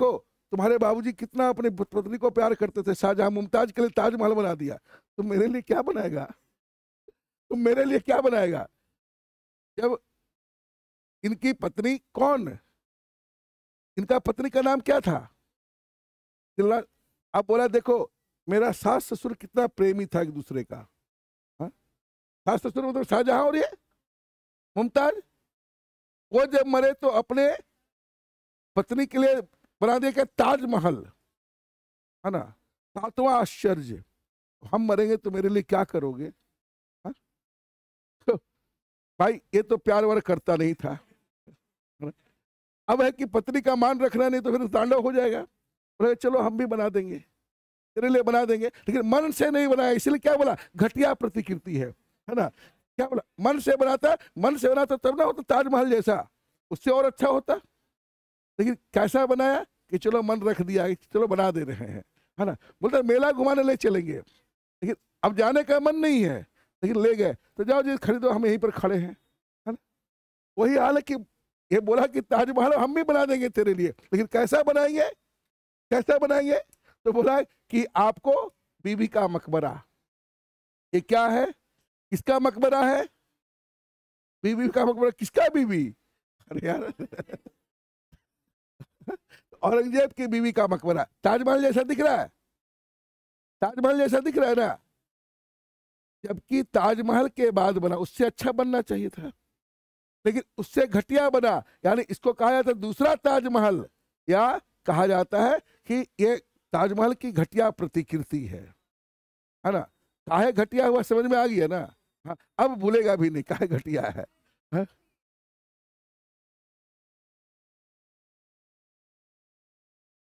देखो तुम्हारे बाबूजी कितना अपने पत्नी को प्यार करते थे शाहजहां मुमताज के लिए ताजमहल बना दिया तुम तो मेरे लिए क्या बनाएगा तुम तो मेरे लिए क्या बनाएगा जब इनकी पत्नी कौन इनका पत्नी का नाम क्या था आप बोला देखो मेरा सास ससुर कितना प्रेमी था एक दूसरे का हाँ? सास ससुर मतलब शाहजहां और ये मुमताज वो जब मरे तो अपने पत्नी के लिए बना दिया क्या ताजमहल है ना सातवा आश्चर्य हम मरेंगे तो मेरे लिए क्या करोगे हाँ? तो भाई ये तो प्यार वर करता नहीं था अब है कि पत्नी का मान रखना नहीं तो फिर तांडव हो जाएगा बोले चलो हम भी बना देंगे तेरे लिए बना देंगे लेकिन मन से नहीं बनाया इसलिए क्या बोला घटिया प्रतिकृति है है ना क्या बोला मन से बनाता मन से बनाता तब ना होता ताजमहल जैसा उससे और अच्छा होता लेकिन कैसा बनाया कि चलो मन रख दिया चलो बना दे रहे हैं है ना बोलते मेला घुमाने ले चलेंगे लेकिन अब जाने का मन नहीं है लेकिन ले गए तो जाओ जी खरीदो हम यहीं पर खड़े हैं है ना वही हाल है कि ये बोला कि ताजमहल हम भी बना देंगे तेरे लिए लेकिन कैसा बनाएंगे कैसा बनाएंगे तो बोला कि आपको बीबी का मकबरा ये क्या है किसका मकबरा है बीबी का मकबरा किसका बीबी अरे यार औरंगजेब की बीवी का मकबरा ताजमहल जैसा दिख रहा है ताजमहल जैसा दिख रहा है ना जबकि ताजमहल के बाद बना उससे अच्छा बनना चाहिए था लेकिन उससे घटिया बना यानी इसको कहा जाता है दूसरा ताजमहल या कहा जाता है कि ये ताजमहल की घटिया प्रतिकृति है है ना काहे घटिया हुआ समझ में आ गया ना हाँ अब भूलेगा भी नहीं काहे घटिया है हा?